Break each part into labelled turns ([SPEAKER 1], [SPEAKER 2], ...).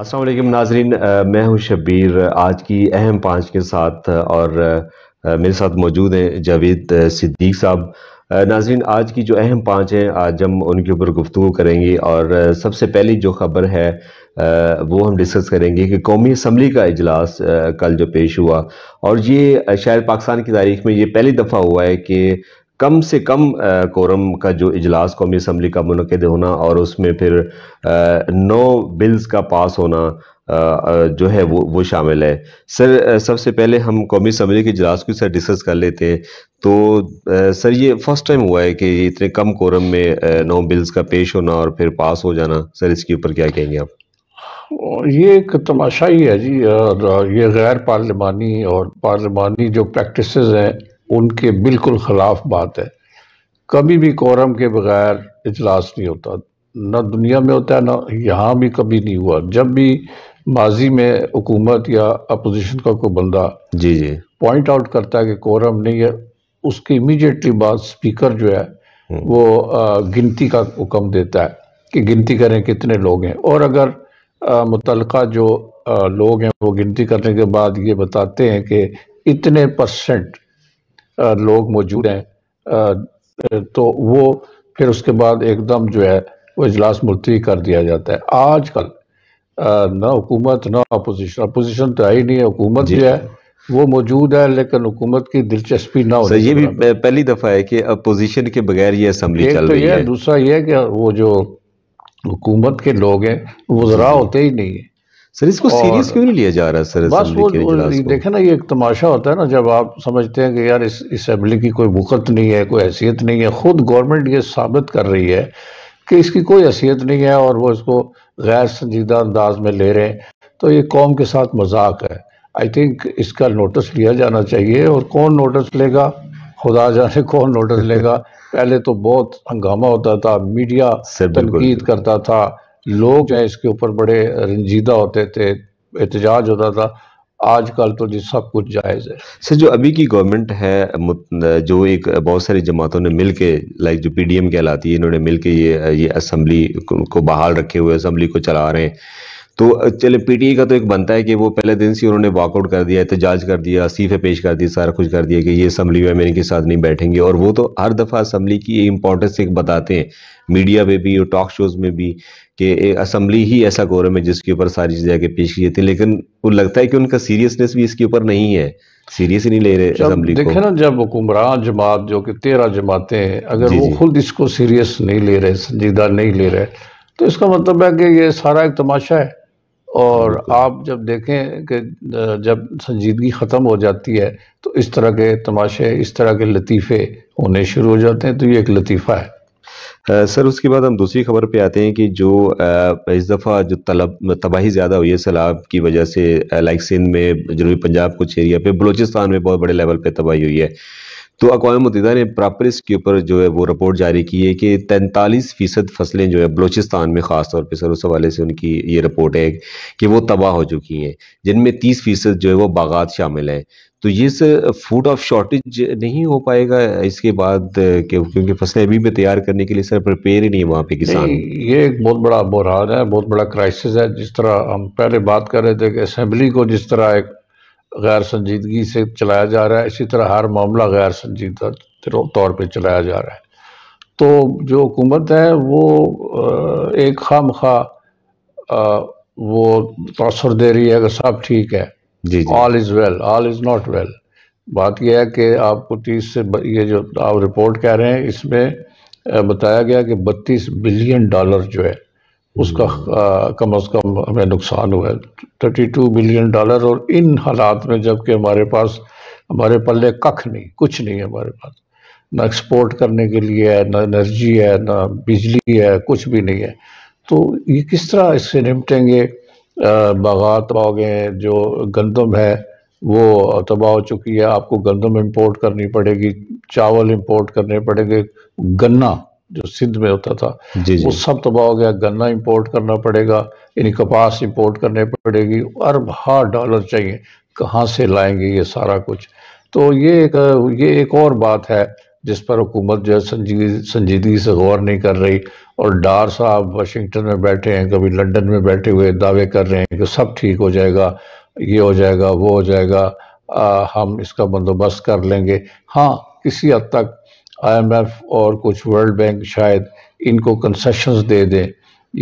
[SPEAKER 1] असलम नाजरीन मैं हूं शब्बीर आज की अहम पाँच के साथ और मेरे साथ मौजूद हैं जावेद सिद्दीक साहब नाजरीन आज की जो अहम पाँच हैं आज हम उनके ऊपर गुफ्तु करेंगे और सबसे पहली जो खबर है वो हम डिस्कस करेंगे कि कौमी असम्बली का इजलास कल जो पेश हुआ और ये शायद पाकिस्तान की तारीख में ये पहली दफ़ा हुआ है कि कम से कम कोरम का जो इजलास कौमी असम्बली का मनद होना और उसमें फिर नौ बिल्स का पास होना जो है वो वो शामिल है सर सबसे पहले हम कौमी असम्बली के इजलास को सर डिस्कस कर लेते हैं तो सर ये फर्स्ट टाइम हुआ है कि इतने कम कोरम में नौ बिल्स का पेश होना और फिर पास हो जाना सर इसके ऊपर क्या कहेंगे आप
[SPEAKER 2] ये एक तमाशा ही है जी ये गैर पार्लिमानी और पार्लिमानी जो प्रैक्टिसेस हैं उनके बिल्कुल ख़िलाफ़ बात है कभी भी कोरम के बगैर इजलास नहीं होता ना दुनिया में होता है ना यहाँ भी कभी नहीं हुआ जब भी माजी में हुकूमत या अपोजिशन का कोई बंदा जी जी पॉइंट आउट करता है कि कोरम नहीं है उसकी इमीडिएटली बाद स्पीकर जो है हम्म। वो गिनती का हुक्म देता है कि गिनती करें कितने लोग हैं और अगर मुतल जो लोग हैं वो गिनती करने के बाद ये बताते हैं कि इतने परसेंट लोग मौजूद हैं तो वो फिर उसके बाद एकदम जो है वो इजलास मुलतवी कर दिया जाता है आजकल ना हुकूमत ना अपोजिशन अपोजिशन तो आई नहीं है हुकूमत जो है वो मौजूद है लेकिन हुकूमत की दिलचस्पी ना हो ये भी
[SPEAKER 1] पहली दफ़ा है कि
[SPEAKER 2] अपोजिशन के बगैर ये असम्बली चल तो रही है दूसरा ये है कि वो जो हुकूमत के लोग हैं वो जरा होते ही नहीं है
[SPEAKER 1] सर इसको सीरियस
[SPEAKER 2] क्यों नहीं लिया जा रहा सर बस वो, देखे ना ये एक तमाशा होता है ना जब आप समझते हैं कि यार इस असम्बली की कोई बुकत नहीं है कोई हैसियत नहीं है खुद गवर्नमेंट ये साबित कर रही है कि इसकी कोई हैसियत नहीं है और वो इसको गैर संजीदा अंदाज में ले रहे हैं तो ये कौम के साथ मजाक है आई थिंक इसका नोटिस लिया जाना चाहिए और कौन नोटिस लेगा खुदा जाने कौन नोटिस लेगा पहले तो बहुत हंगामा होता था मीडिया तनकीद करता था लोग जो है इसके ऊपर बड़े रंजीदा होते थे एहतजाज होता था आजकल तो जी सब कुछ जायज़ है
[SPEAKER 1] सर जो अभी की गवर्नमेंट है जो एक बहुत सारी जमातों ने मिल के लाइक जो पी डी एम कहलाती है इन्होंने मिल के ये ये असम्बली को बहाल रखे हुए असम्बली को चला रहे हैं तो चले पीटीए e का तो एक बनता है कि वो पहले दिन से उन्होंने वॉकआउट कर दिया एहतजाज तो कर दिया इस्तीफे पेश कर दिए सारा कुछ कर दिया कि ये असम्बली में मेरे के साथ नहीं बैठेंगे और वो तो हर दफ़ा असम्बली की इंपॉर्टेंस एक बताते हैं मीडिया में भी और टॉक शोज़ में भी कि असम्बली ही ऐसा कोरम है जिसके ऊपर सारी चीज़ें आगे पेश की जाती लेकिन वो लगता है कि उनका सीरियसनेस भी इसके ऊपर
[SPEAKER 2] नहीं है सीरियस नहीं ले रहे असम्बली देखे ना जब हुकुमरान जमात जो कि तेरह जमातें अगर वो खुद इसको सीरियस नहीं ले रहे संजीदा नहीं ले रहे तो इसका मतलब है कि ये सारा एक तमाशा है और आप जब देखें कि जब संजीदगी ख़त्म हो जाती है तो इस तरह के तमाशे इस तरह के लतीफ़े होने शुरू हो जाते हैं तो ये एक लतीफ़ा है आ, सर उसके बाद हम दूसरी खबर पे आते हैं कि जो आ,
[SPEAKER 1] इस दफ़ा जो तलब तबाही ज़्यादा हुई है सैलाब की वजह से लाइक सिंध में जनूबी पंजाब कुछ एरिया पे बलूचिस्तान में बहुत बड़े लेवल पे तबाही हुई है तो अकवा मतदा ने प्रॉपर इसके ऊपर जो है वो रिपोर्ट जारी की है कि तैंतालीस फ़ीसद फसलें जो है बलोचिस्तान में खासतौर पर सर उस हवाले से उनकी ये रिपोर्ट है कि वो तबाह हो चुकी हैं जिनमें तीस फ़ीसद जो है वो बागात शामिल हैं तो ये सर फूड ऑफ शॉर्टेज नहीं हो पाएगा इसके बाद क्योंकि फसलें अभी भी तैयार करने के लिए सर प्रिपेयर ही नहीं है वहाँ पे किसान
[SPEAKER 2] ये एक बहुत बड़ा बुरहान है बहुत बड़ा क्राइसिस है जिस तरह हम पहले बात कर रहे थे कि असम्बली को जिस तरह एक गैर संजीदगी से चलाया जा रहा है इसी तरह हर मामला गैर संजीदा तौर पर चलाया जा रहा है तो जो हुकूमत है वो एक खाम खा वो तसर दे रही है कि सब ठीक है all is well all is not well बात यह है कि आपको तीस से ये जो आप रिपोर्ट कह रहे हैं इसमें बताया गया कि बत्तीस बिलियन डॉलर जो है उसका हम्म। कम अज़ कम हमें नुकसान हुआ है थर्टी टू बिलियन डॉलर और इन हालात में जबकि हमारे पास हमारे पल्ले कख नहीं कुछ नहीं है हमारे पास ना एक्सपोर्ट करने के लिए है ना एनर्जी है ना बिजली है कुछ भी नहीं है तो ये किस तरह इससे निपटेंगे बागात बागें जो गंदम है वो तबाह हो चुकी है आपको गंदम इंपोर्ट करनी पड़ेगी चावल इंपोर्ट करने पड़ेंगे गन्ना जो सिंध में होता था जी जी। वो सब तबाह तो हो गया गन्ना इंपोर्ट करना पड़ेगा इन्हें कपास इंपोर्ट करने पड़ेगी अरब हाँ डॉलर चाहिए कहाँ से लाएंगे ये सारा कुछ तो ये एक ये एक और बात है जिस पर हुकूमत जो है संजीदगी संजीदगी से गौर नहीं कर रही और डार साहब वाशिंगटन में बैठे हैं कभी लंदन में बैठे हुए दावे कर रहे हैं कि सब ठीक हो जाएगा ये हो जाएगा वो हो जाएगा आ, हम इसका बंदोबस्त कर लेंगे हाँ किसी हद तक आईएमएफ और कुछ वर्ल्ड बैंक शायद इनको कंसेशंस दे दें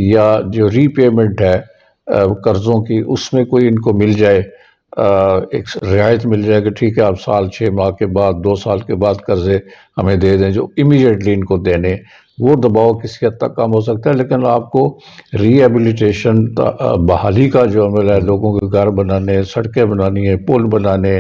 [SPEAKER 2] या जो रीपेमेंट है कर्ज़ों की उसमें कोई इनको मिल जाए एक रियायत मिल जाए कि ठीक है आप साल छः माह के बाद दो साल के बाद कर्ज़े हमें दे दें जो इमीडिएटली इनको देने वो दबाव किसी हद तक कम हो सकता है लेकिन आपको रिहेबिलिटेशन बहाली का जो अमल है लोगों के घर बनाने सड़कें बनानी है पुल बनाने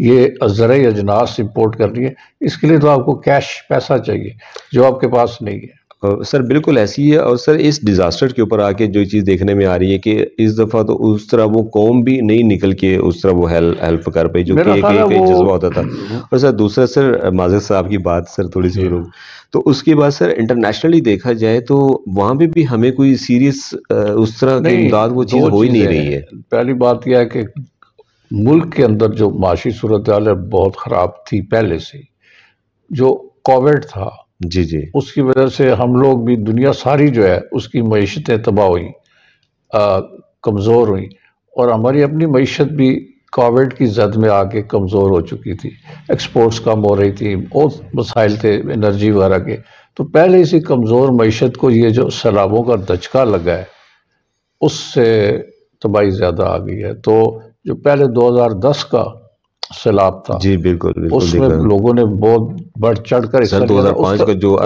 [SPEAKER 2] ये ज़र अजनास इम्पोर्ट करनी है इसके लिए तो आपको कैश पैसा चाहिए जो आपके पास नहीं है सर बिल्कुल ऐसी है और सर इस डिज़ास्टर के ऊपर आके जो चीज़
[SPEAKER 1] देखने में आ रही है कि इस दफ़ा तो उस तरह वो कौम भी नहीं निकल के उस तरह वो हेल्प हेल्प कर पाई जो कि एक एक जज्बा होता था हम्म। और सर दूसरा सर माजिद साहब की बात सर थोड़ी सी रोक तो उसके बाद सर इंटरनेशनली देखा जाए तो वहाँ पे भी हमें कोई सीरियस उस तरह की इमदाद वो चीज़ हो ही नहीं रही है
[SPEAKER 2] पहली बात यह है कि मुल्क के अंदर जो माशी सूरत है बहुत ख़राब थी पहले से जो कोविड था जी जी उसकी वजह से हम लोग भी दुनिया सारी जो है उसकी मीशतें तबाह हुई कमज़ोर हुई और हमारी अपनी मीशत भी कोविड की जद में आके कमज़ोर हो चुकी थी एक्सपोर्ट्स कम हो रही थी और मसाइल थे एनर्जी वगैरह के तो पहले इसी कमज़ोर मीशत को ये जो सैलाबों का दचका लगा है उससे तबाही ज़्यादा आ गई है तो जो पहले 2010 का सैलाब था जी बिल्कुल, बिल्कुल उसमें लोगों ने बहुत बढ़ चढ़ कर सन 2005 का जो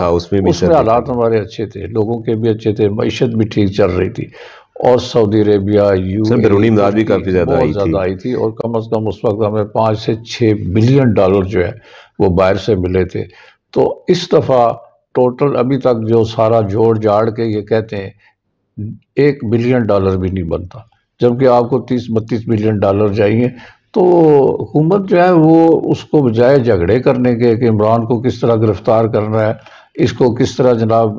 [SPEAKER 2] था उसमें उसमें हालात हमारे अच्छे थे लोगों के भी अच्छे थे मीशत भी ठीक चल रही थी और सऊदी अरेबिया यू बैरूनी इमदाद भी काफ़ी ज़्यादा आई थी।, आई थी और कम अज़ कम उस वक्त हमें पाँच से छः बिलियन डॉलर जो है वो बाहर से मिले थे तो इस दफ़ा टोटल अभी तक जो सारा जोड़ जाड़ के ये कहते हैं एक बिलियन डॉलर भी नहीं बनता जबकि आपको तीस बत्तीस बिलियन डॉलर चाहिए तो हुकूमत जो है वो उसको बजाय झगड़े करने के कि इमरान को किस तरह गिरफ्तार करना है इसको किस तरह जनाब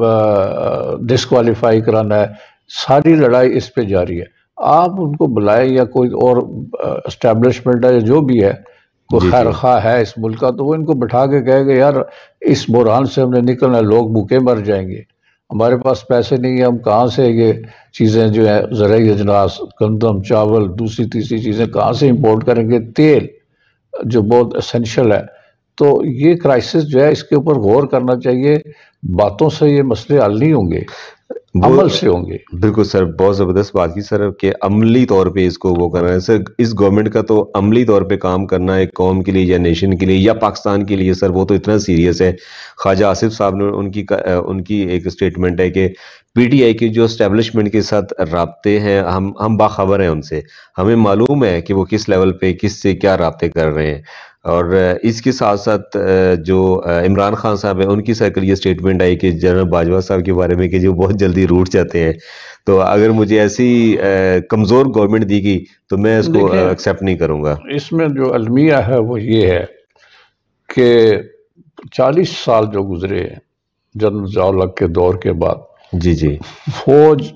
[SPEAKER 2] डिसकवालीफाई कराना है सारी लड़ाई इस पर जारी है आप उनको बुलाएं या कोई और इस्टेब्लिशमेंट है या जो भी है कोई खैर खा है इस मुल्क का तो वो इनको बैठा के कहेगा यार इस बुरहान से हमने निकलना है लोग भूखे मर जाएंगे हमारे पास पैसे नहीं है हम कहाँ से ये चीज़ें जो है ज़रूरी अजनास गंदम चावल दूसरी तीसरी चीज़ें कहाँ से इंपोर्ट करेंगे तेल जो बहुत असेंशल है तो ये क्राइसिस जो है इसके ऊपर गौर करना चाहिए बातों से ये मसले हल नहीं होंगे अमल से होंगे
[SPEAKER 1] बिल्कुल सर बहुत ज़बरदस्त बात की सर कि अमली तौर पे इसको वो करना है सर इस गवर्नमेंट का तो अमली तौर पे काम करना है कौम के लिए या नेशन के लिए या पाकिस्तान के लिए सर वो तो इतना सीरियस है ख्वाजा आसिफ साहब ने उनकी उनकी एक स्टेटमेंट है कि पीटीआई के जो इस्टेबलिशमेंट के साथ रबते हैं हम हम बाखबर हैं उनसे हमें मालूम है कि वो किस लेवल पे किस से क्या रबते कर रहे हैं और इसके साथ साथ जो इमरान खान साहब हैं उनकी सर्कल ये स्टेटमेंट आई कि जनरल बाजवा साहब के बारे में कि जो बहुत जल्दी रूट जाते हैं तो अगर मुझे ऐसी कमज़ोर गवर्नमेंट दी गई तो मैं इसको एक्सेप्ट नहीं करूँगा
[SPEAKER 2] इसमें जो अलमिया है वो ये है कि चालीस साल जो गुजरे हैं जनरल जयालक के दौर के बाद जी जी फौज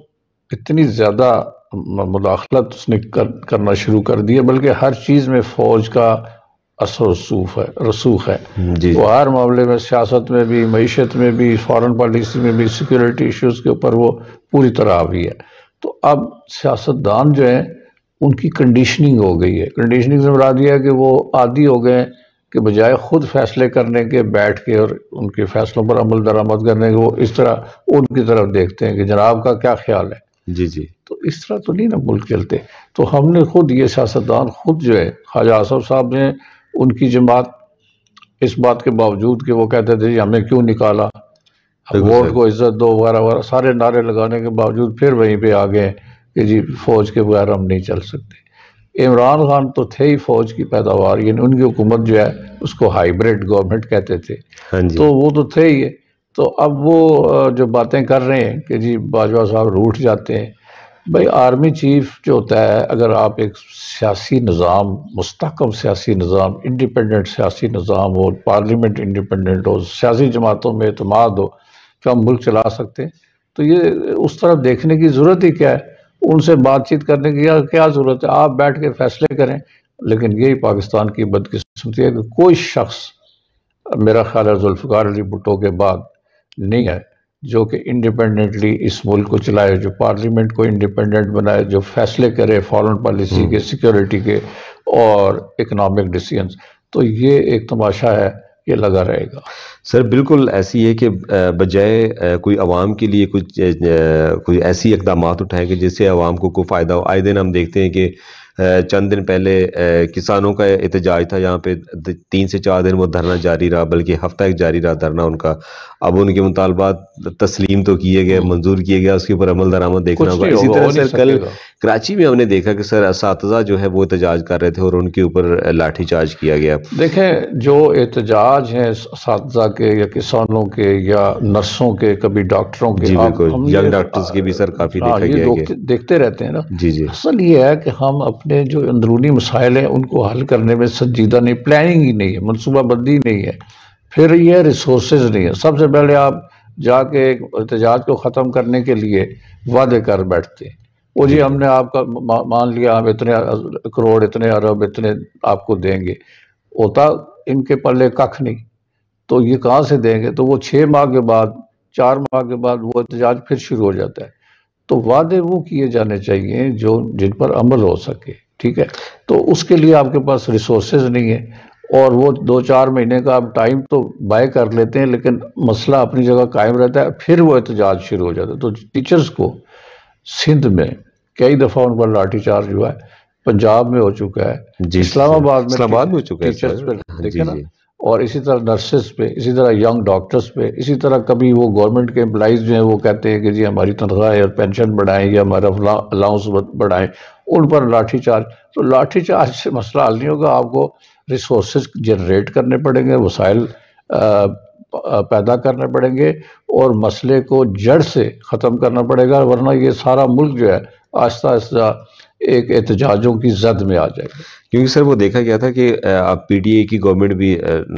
[SPEAKER 2] इतनी ज़्यादा मुदाखलत उसने कर, करना शुरू कर दी है बल्कि हर चीज़ में फौज का असर रसूख है रसूख है हम्म, वो हर मामले में सियासत में भी मीशत में भी फॉरेन पॉलिसी में भी सिक्योरिटी इश्यूज़ के ऊपर वो पूरी तरह गई है तो अब सियासतदान जो हैं उनकी कंडीशनिंग हो गई है कंडीशनिंग से बता दिया कि वो आदि हो गए कि बजाय ख़ुद फैसले करने के बैठ के और उनके फैसलों पर अमल दरामद करने के वो इस तरह उनकी तरफ देखते हैं कि जनाब का क्या ख्याल है जी जी तो इस तरह तो नहीं ना मुल्क चलते तो हमने खुद ये सियासतदान खुद जो है ख्वाजा आसफ साहब ने उनकी जमात इस बात के बावजूद कि वो कहते थे जी हमें क्यों निकाला वोट को इज्जत दो वगैरह वगैरह सारे नारे लगाने के बावजूद फिर वहीं पे आ गए कि जी फौज के बगैर हम नहीं चल सकते इमरान खान तो थे ही फौज की पैदावार यानी उनकी हुकूमत जो है उसको हाइब्रिड गवर्नमेंट कहते थे हाँ तो वो तो थे ही तो अब वो जो बातें कर रहे हैं कि जी बाजवा साहब रूठ जाते हैं भाई आर्मी चीफ जो होता है अगर आप एक सियासी निज़ाम मुस्तकम सियासी निज़ाम इंडिपेंडेंट सियासी निज़ाम हो पार्लियामेंट इंडिपेंडेंट हो सियासी जमातों में अतमाद हो क्या हम मुल्क चला सकते हैं तो ये उस तरफ देखने की ज़रूरत ही क्या है उनसे बातचीत करने की क्या ज़रूरत है आप बैठ के फैसले करें लेकिन यही पाकिस्तान की बदकिस्मती है कि कोई शख्स मेरा ख्याल है जुल्फ़ार अली भुट्टो के बाद नहीं है जो कि इंडिपेंडेंटली इस मुल्क को चलाए जो पार्लियामेंट को इंडिपेंडेंट बनाए जो फैसले करे फॉरेन पॉलिसी के सिक्योरिटी हम्म। के और इकोनॉमिक डिसीजंस तो ये एक तमाशा है ये लगा रहेगा सर बिल्कुल
[SPEAKER 1] ऐसी है कि बजाय कोई आवाम के लिए कुछ कोई ऐसी इकदाम उठाएं कि जिससे आवाम को कोई फ़ायदा हो आए दिन हम देखते हैं कि चंद दिन पहले किसानों का एहतजाज था यहाँ पे तीन से चार दिन वो धरना जारी रहा बल्कि हफ्ता एक जारी रहा धरना उनका अब उनके मुतालबात तस्लीम तो किए गए हम्म। मंजूर किए गए उसके ऊपर अमल दरामद देखना होगा इसी तरह से कल कराची में हमने देखा कि सर इस जो है वो एहतजाज कर रहे थे और उनके ऊपर लाठीचार्ज किया गया
[SPEAKER 2] देखें जो एहतजाज हैं इस के या किसानों के या नर्सों के कभी डॉक्टरों के यंग डॉक्टर्स के भी सर काफी हाँ, देखा गया देखते रहते हैं ना जी जी असल ये है कि हम अपने जो अंदरूनी मसाइल हैं उनको हल करने में संजीदा नहीं प्लानिंग ही नहीं है मनसूबाबंदी नहीं है फिर यह रिसोर्स नहीं है सबसे पहले आप जाके एहतजाज को ख़त्म करने के लिए वादे कर बैठते वो जी हमने आपका मान लिया हम इतने करोड़ इतने अरब इतने आपको देंगे होता इनके पल्ले कख नहीं तो ये कहाँ से देंगे तो वो छः माह के बाद चार माह के बाद वो एहतजाज फिर शुरू हो जाता है तो वादे वो किए जाने चाहिए जो जिन पर अमल हो सके ठीक है तो उसके लिए आपके पास रिसोर्सेज नहीं है और वो दो चार महीने का आप टाइम तो बाय कर लेते हैं लेकिन मसला अपनी जगह कायम रहता है फिर वो एहतजाज शुरू हो जाता है तो टीचर्स को सिंध में कई दफ़ा उन पर लाठीचार्ज हुआ है पंजाब में हो चुका है इस्लामाबाद में इस्लामाबाद में हो चुका है टीचर्स पर हाँ, और इसी तरह नर्सेस पे इसी तरह यंग डॉक्टर्स पे इसी तरह कभी वो गवर्नमेंट के एम्प्लाइज जो हैं वो कहते हैं कि जी हमारी तनख्वाह और पेंशन बढ़ाएं या हमारा अलाउंस बढ़ाएं उन पर लाठी चार्ज तो लाठी चार्ज से मसला हल नहीं होगा आपको रिसोर्स जनरेट करने पड़ेंगे वसाइल पैदा करने पड़ेंगे और मसले को जड़ से ख़त्म करना पड़ेगा वरना ये सारा मुल्क जो है आहिस्ता आहिस्ता एक एहतजाजों की जद में आ जाएगा क्योंकि सर वो देखा गया
[SPEAKER 1] था कि आप पीटीए की गवर्नमेंट भी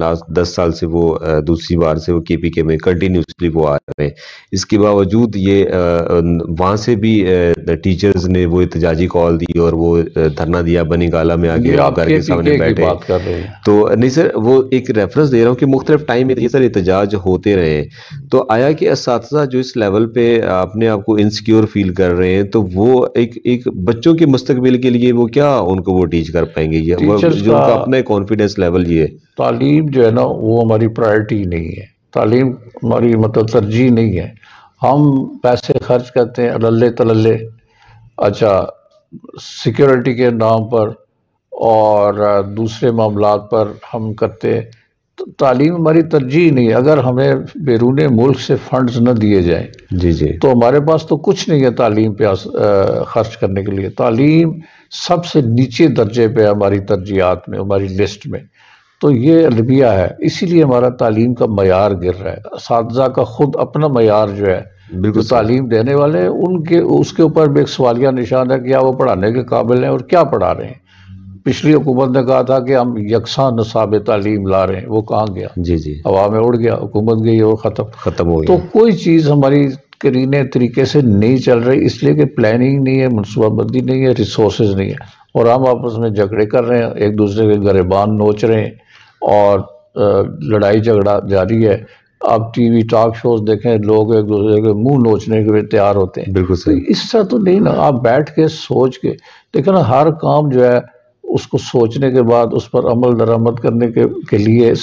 [SPEAKER 1] लास्ट दस साल से वो दूसरी बार से वो केपीके में कंटिन्यूसली वो आ रहे हैं इसके बावजूद ये वहाँ से भी टीचर्स ने वो एहतजाजी कॉल दी और वो धरना दिया बनीगाला में आगे के सामने बैठे तो नहीं सर वो एक रेफरेंस दे रहा हूँ कि मुख्तलिफ टाइम में सर एहतजाज होते रहे तो आया कि इस जो इस लेवल पे अपने आप को इनसिक्योर फील कर रहे हैं तो वो एक एक बच्चों के मुस्तबिल के लिए वो क्या उनको वो टीच कर पाए पाएंगे ये जो जिनका अपने कॉन्फिडेंस लेवल ये
[SPEAKER 2] तालीम जो है ना वो हमारी प्रायोरिटी नहीं है तालीम हमारी मतलब तरजीह नहीं है हम पैसे खर्च करते हैं अल्ले तल्ले अच्छा सिक्योरिटी के नाम पर और दूसरे मामला पर हम करते हैं तो तालीम हमारी तरजीह नहीं अगर हमें बैरून मुल्क से फंड न दिए जाए जी जी तो हमारे पास तो कुछ नहीं है तालीम पे खर्च करने के लिए तालीम सबसे नीचे दर्जे पे हमारी तरजीहत में हमारी लिस्ट में तो ये अलबिया है इसीलिए हमारा तालीम का मैार गिर रहा है इस का खुद अपना मैार जो है बिल्कुल तालीम देने वाले उनके उसके ऊपर भी एक सवालिया निशान है कि क्या वो पढ़ाने के काबिल हैं और क्या पढ़ा रहे हैं पिछली हुकूमत ने कहा था कि हम यकसा नसाब तालीम ला रहे हैं वो कहाँ गया जी जी हवा में उड़ गया हुकूमत गई और ख़त्म ख़त्म हो तो गया तो कोई चीज़ हमारी करीने तरीके से नहीं चल रही इसलिए कि प्लानिंग नहीं है मनसूबाबंदी नहीं है रिसोर्स नहीं है और हम आपस में झगड़े कर रहे हैं एक दूसरे के गरेबान नोच रहे हैं और लड़ाई झगड़ा जारी है आप टीवी टॉक शोज देखें लोग एक दूसरे के मुंह नोचने के लिए तैयार होते हैं बिल्कुल सही तो इस तरह तो नहीं ना आप बैठ के सोच के लेकिन हर काम जो है उसको सोचने के बाद उस पर अमल दरामद करने के, के लिए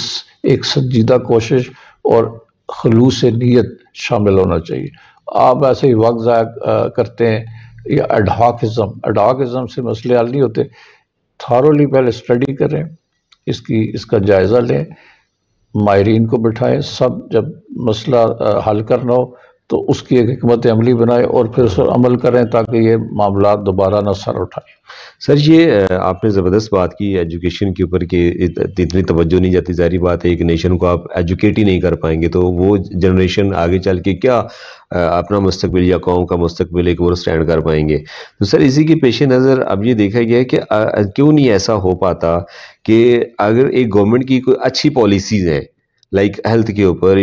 [SPEAKER 2] एक संजीदा कोशिश और खलूस नीयत शामिल होना चाहिए आप ऐसे ही वक्त ज़ाय करते हैं या अडहाकिज़म अडहाकिज़म से मसले हल नहीं होते थारोली पहले स्टडी करें इसकी इसका जायज़ा लें माहरीन को बिठाएं सब जब मसला हल करना हो तो उसकी एक हमत अमली बनाए और फिर उस पर अमल करें ताकि ये मामला दोबारा न सर उठाएं सर ये आपने ज़बरदस्त बात की एजुकेशन
[SPEAKER 1] के ऊपर कि इतनी तवज्जो नहीं जाती जारी बात है एक नेशन को आप एजुकेट ही नहीं कर पाएंगे तो वो जनरेशन आगे चल के क्या अपना मुस्तबिल या कौम का मुस्तबिल एक और स्टैंड कर पाएंगे तो सर इसी के पेश नज़र अब ये देखा गया है कि क्यों नहीं ऐसा हो पाता कि अगर एक गवर्नमेंट की कोई अच्छी पॉलिसीज़ हैं लाइक हेल्थ के ऊपर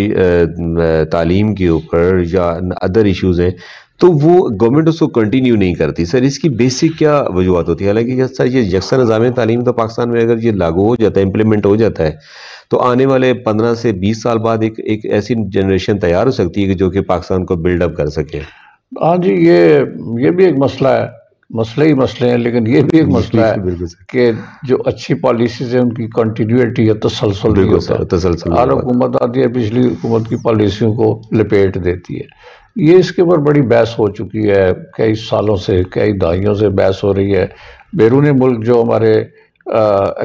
[SPEAKER 1] तालीम के ऊपर या अदर इश्यूज़ हैं तो वो गवर्नमेंट उसको कंटिन्यू नहीं करती सर इसकी बेसिक क्या वजूहत होती है हालांकि सर ये यकसर निज़ाम तालीम तो पाकिस्तान में अगर ये लागू हो जाता है इम्प्लीमेंट हो जाता है तो आने वाले पंद्रह से बीस साल बाद एक एक ऐसी जनरेशन तैयार हो सकती है कि जो कि पाकिस्तान को बिल्डअप कर सके
[SPEAKER 2] हाँ जी ये ये भी एक मसला है मसले ही मसले हैं लेकिन ये भी एक मसला है कि जो अच्छी पॉलिसीज हैं उनकी कंटिन्यूटी या तसलसल नहीं
[SPEAKER 1] होता तसलसल हर
[SPEAKER 2] हुकूमत आती है पिछली हुकूमत की पॉलिसियों को लपेट देती है ये इसके ऊपर बड़ी बहस हो चुकी है कई सालों से कई दहाइयों से बहस हो रही है बैरून मुल्क जो हमारे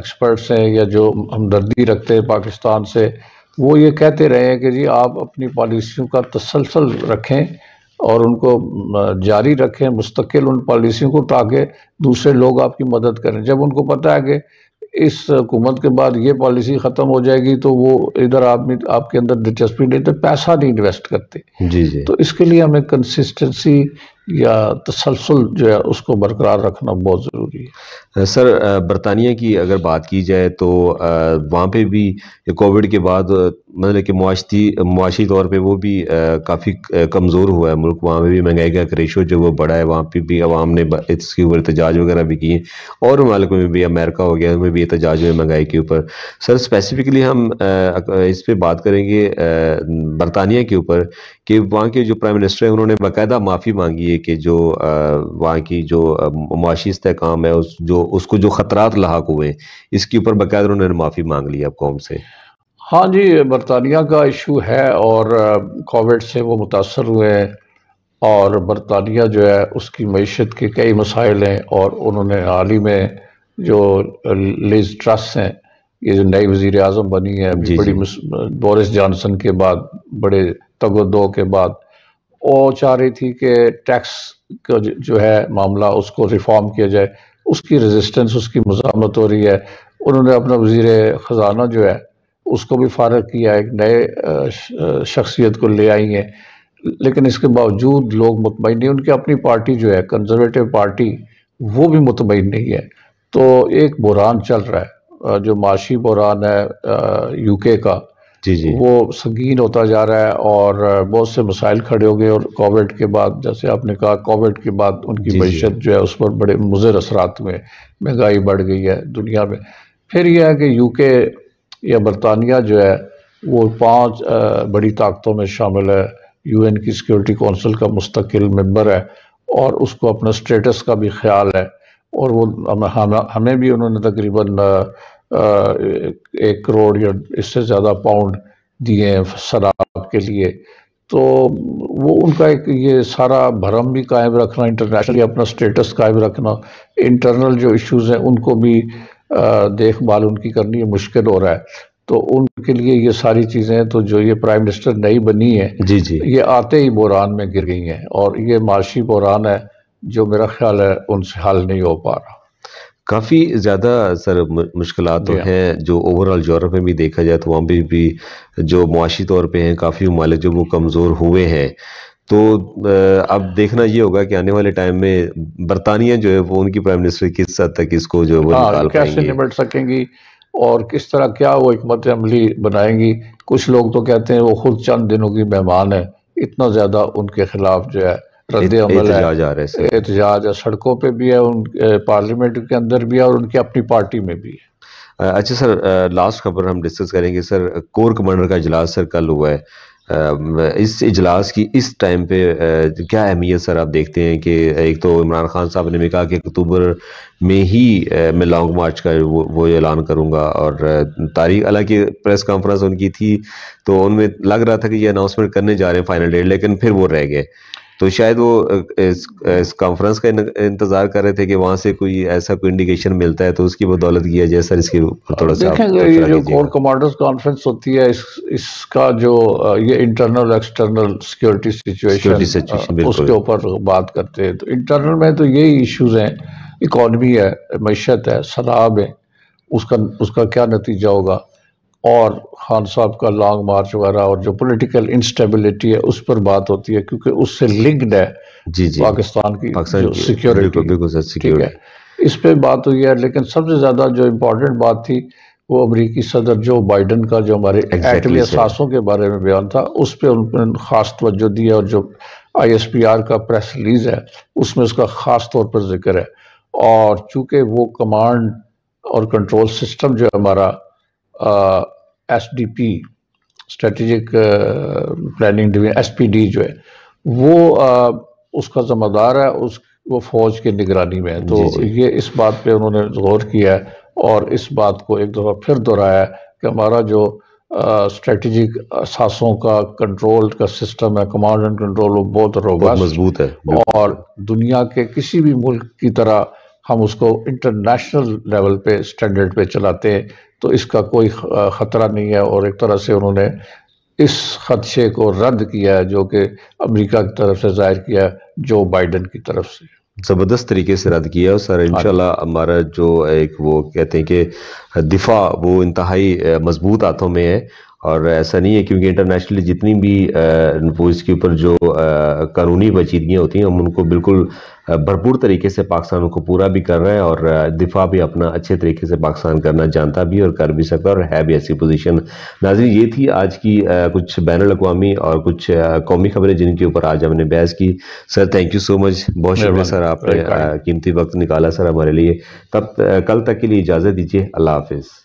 [SPEAKER 2] एक्सपर्ट्स हैं या जो हमदर्दी रखते हैं पाकिस्तान से वो ये कहते रहे हैं कि जी आप अपनी पॉलिसियों का तसलसल रखें और उनको जारी रखें मुस्तकिल उन पॉलिसियों को ताकि दूसरे लोग आपकी मदद करें जब उनको पता है कि इस हुकूमत के बाद ये पॉलिसी ख़त्म हो जाएगी तो वो इधर आप आपके अंदर दिलचस्पी तो पैसा नहीं इन्वेस्ट करते जी जी तो इसके लिए हमें कंसिस्टेंसी या तसलसल जो है उसको बरकरार रखना बहुत ज़रूरी है सर बरतानिया की अगर बात की
[SPEAKER 1] जाए तो वहाँ पे भी कोविड के बाद मतलब कि मुआशती मुआशी तौर पे वो भी काफ़ी कमज़ोर हुआ है मुल्क वहाँ पे भी महंगाई का रेशो जो वो बढ़ा है वहाँ पे भी आवाम ने इसके ऊपर एहतजाज वगैरह भी किए और मालिक में भी अमेरिका हो गया उनमें भी एहतजाज हुए महंगाई के ऊपर सर स्पेसिफिकली हम इस पर बात करेंगे बरतानिया के ऊपर कि वहाँ के जो प्राइम मिनिस्टर हैं उन्होंने बाकायदा माफ़ी मांगी है कि जो वहाँ की जो मुआशी इसकाम है उस जो उसको जो खतरात लाक हुए इसके ऊपर
[SPEAKER 2] बाकायदा उन्होंने माफ़ी मांग ली अब कौम से हाँ जी बरतानिया का इशू है और कोविड से वो मुतासर हुए हैं और बरतानिया जो है उसकी मीशत के कई मसाइल हैं और उन्होंने हाल ही में जो लिज ट्रस्ट हैं ये जो नई वजीर अजम बनी है जी बड़ी बोरिस जॉनसन के बाद बड़े तगोदो के बाद वो चाह रही थी कि टैक्स का जो है मामला उसको रिफॉर्म किया जाए उसकी रेजिस्टेंस उसकी मजामत हो रही है उन्होंने अपना वजीर ख़जाना जो है उसको भी फारग किया एक नए शख्सियत को ले आई हैं लेकिन इसके बावजूद लोग मुतमिन नहीं उनकी अपनी पार्टी जो है कंजर्वेटिव पार्टी वो भी मुतमिन नहीं है तो एक बुरान चल रहा है जो माशी बुरान है यूके का जी जी वो संगीन होता जा रहा है और बहुत से मसाइल खड़े हो गए और कोविड के बाद जैसे आपने कहा कोविड के बाद उनकी मीशत जो है उस पर बड़े मुजर असरात में महंगाई बढ़ गई है दुनिया में फिर यह है कि यूके या बरतानिया जो है वो पांच बड़ी ताकतों में शामिल है यूएन की सिक्योरिटी कौंसिल का मुस्तकिल मेंबर है और उसको अपना स्टेटस का भी ख्याल है और वो हम हमें भी उन्होंने तकरीबन एक करोड़ या इससे ज़्यादा पाउंड दिए हैं शराब के लिए तो वो उनका एक ये सारा भरम भी कायम रखना इंटरनेशनली अपना स्टेटस कायम रखना इंटरनल जो इश्यूज़ हैं उनको भी देखभाल उनकी करनी मुश्किल हो रहा है तो उनके लिए ये सारी चीज़ें तो जो ये प्राइम मिनिस्टर नई बनी है जी जी ये आते ही बुरान में गिर गई हैं और ये माशी बुरान है जो मेरा ख्याल है उनसे हल नहीं हो पा रहा काफ़ी ज़्यादा सर मुश्किल
[SPEAKER 1] तो हैं जो ओवरऑल यूरोप में भी देखा जाए तो वहाँ पर भी जो मुआशी तौर पर हैं काफ़ी ममालिक जो वो कमज़ोर हुए हैं तो अब देखना ये होगा कि आने वाले टाइम में बरतानिया जो है वो उनकी प्राइम मिनिस्टर किस हद तक इसको जो है वो हाँ, निकाल कैसे
[SPEAKER 2] निपट सकेंगी और किस तरह क्या वो हमत अमली बनाएंगी कुछ लोग तो कहते हैं वो खुद चंद दिनों की मेहमान है इतना ज़्यादा उनके खिलाफ जो है एहतजाज है एहतजाज सड़कों पर भी है उन पार्लियामेंट के अंदर भी है और उनकी अपनी पार्टी में भी
[SPEAKER 1] है अच्छा सर लास्ट खबर हम डिस्कस करेंगे सर कोर कमांडर का इजलास सर कल हुआ है इस इजलास की इस टाइम पे क्या अहमियत सर आप देखते हैं कि एक तो इमरान खान साहब ने भी कहा कि अक्टूबर में ही मैं लॉन्ग मार्च का वो वो ऐलान करूंगा और तारीख हालांकि प्रेस कॉन्फ्रेंस उनकी थी तो उनमें लग रहा था कि ये अनाउंसमेंट करने जा रहे हैं फाइनल डेट लेकिन फिर वो रह गए तो शायद वो इस, इस कॉन्फ्रेंस का इंतजार कर रहे थे कि वहाँ से कोई ऐसा कोई इंडिकेशन मिलता है तो उसकी बदौलत किया जाए सर इसके ऊपर थोड़ा सा देखेंगे ये जो
[SPEAKER 2] कोर कमांडर्स कॉन्फ्रेंस होती है इस, इसका जो ये इंटरनल एक्सटर्नल सिक्योरिटी सिचुएशन उसके ऊपर बात करते हैं तो इंटरनल में तो यही इशूज हैं इकॉनमी है मीशत है शराब है उसका उसका क्या नतीजा होगा और खान साहब का लॉन्ग मार्च वगैरह और जो पॉलिटिकल इंस्टेबिलिटी है उस पर बात होती है क्योंकि उससे लिंक्ड है जी जी पाकिस्तान की सिक्योरिटी बिल्कुल है इस पर बात हुई है लेकिन सबसे ज़्यादा जो इम्पोर्टेंट बात थी वो अमरीकी सदर जो बाइडन का जो हमारे एटमी असासों के बारे में बयान था उस पर उन्होंने खास तवज्जो दी है और जो आई एस पी आर का प्रेस रिलीज है उसमें उसका ख़ास तौर पर जिक्र है और चूँकि वो कमांड और कंट्रोल सिस्टम जो है हमारा S D P strategic planning division S P D जो है वो आ, uh, उसका ज़िम्मेदार है उस वो फौज की निगरानी में है तो जी जी। ये इस बात पे उन्होंने गौर किया है और इस बात को एक दफ़ा फिर दोहराया कि हमारा जो स्ट्रेटजिक uh, सासों का कंट्रोल का सिस्टम है कमांड एंड कंट्रोल वो बहुत रोबस्ट मजबूत है और दुनिया के किसी भी मुल्क की तरह हम उसको इंटरनेशनल लेवल पे स्टैंडर्ड पे चलाते हैं तो इसका कोई ख़तरा नहीं है और एक तरह से उन्होंने इस खदशे को रद्द किया जो कि अमेरिका की तरफ से जाहिर किया जो बाइडन की तरफ से
[SPEAKER 1] ज़बरदस्त तरीके से रद्द किया और सर इंशाल्लाह हमारा जो एक वो कहते हैं कि दिफा वो इंतहाई मजबूत हाथों में है और ऐसा नहीं है क्योंकि इंटरनेशनली जितनी भी नफूज के ऊपर जो कानूनी बचीदगियाँ होती हैं हम उनको बिल्कुल भरपूर तरीके से पाकिस्तान को पूरा भी कर रहे हैं और दिफा भी अपना अच्छे तरीके से पाकिस्तान करना जानता भी और कर भी सकता और है भी ऐसी पोजीशन नाजी ये थी आज की कुछ बैन अवी और कुछ कौमी खबरें जिनके ऊपर आज हमने बहस की sir thank you so much बहुत शुक्रिया सर आपने कीमती वक्त निकाला सर हमारे लिए तब कल तक के लिए इजाज़त दीजिए अल्लाह हाफिज़